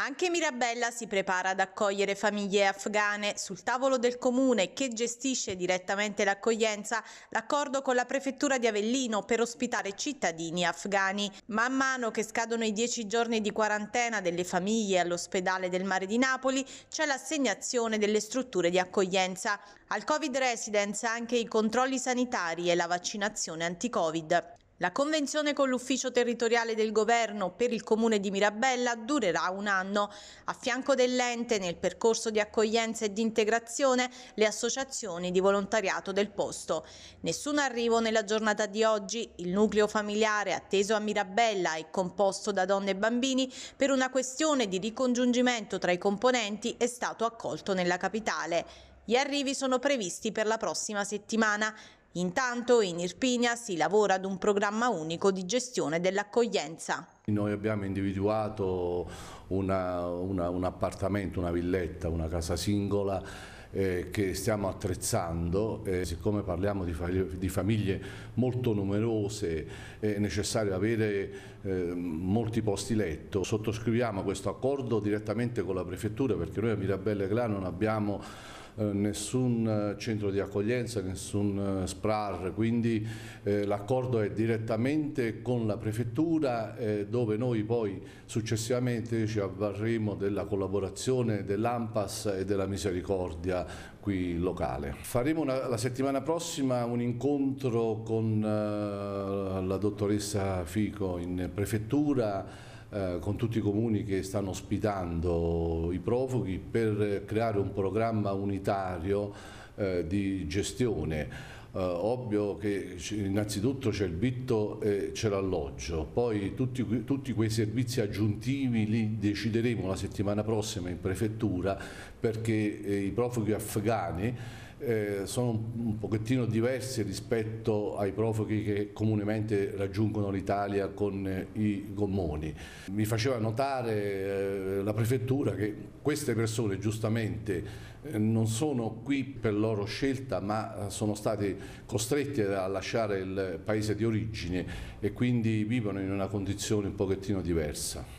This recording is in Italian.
Anche Mirabella si prepara ad accogliere famiglie afghane. Sul tavolo del comune che gestisce direttamente l'accoglienza, l'accordo con la prefettura di Avellino per ospitare cittadini afghani. Man mano che scadono i dieci giorni di quarantena delle famiglie all'ospedale del mare di Napoli, c'è l'assegnazione delle strutture di accoglienza. Al Covid Residence anche i controlli sanitari e la vaccinazione anti-Covid. La convenzione con l'ufficio territoriale del governo per il comune di Mirabella durerà un anno. A fianco dell'ente nel percorso di accoglienza e di integrazione le associazioni di volontariato del posto. Nessun arrivo nella giornata di oggi, il nucleo familiare atteso a Mirabella è composto da donne e bambini per una questione di ricongiungimento tra i componenti è stato accolto nella capitale. Gli arrivi sono previsti per la prossima settimana. Intanto in Irpinia si lavora ad un programma unico di gestione dell'accoglienza. Noi abbiamo individuato una, una, un appartamento, una villetta, una casa singola eh, che stiamo attrezzando, eh, siccome parliamo di, fa di, famiglie molto numerose è necessario avere eh, molti posti letto. Sottoscriviamo questo accordo direttamente con la prefettura perché noi a Mirabelle Clà non abbiamo eh, nessun eh, centro di accoglienza, nessun eh, SPRAR, quindi l'accordo è direttamente con la prefettura dove noi poi successivamente ci avvarremo della collaborazione dell'AMPAS e della Misericordia qui locale. Faremo una, la settimana prossima un incontro con la dottoressa Fico in prefettura eh, con tutti i comuni che stanno ospitando i profughi per creare un programma unitario eh, di gestione. Eh, ovvio che innanzitutto c'è il vitto e c'è l'alloggio, poi tutti, tutti, quei servizi aggiuntivi li decideremo la settimana prossima in prefettura perché eh, i profughi afghani eh, sono un pochettino diversi rispetto ai profughi che comunemente raggiungono l'Italia con eh, i gommoni. Mi faceva notare eh, la prefettura che queste persone giustamente eh, non sono qui per loro scelta ma eh, sono stati costretti a lasciare il paese di origine e quindi vivono in una condizione un pochettino diversa.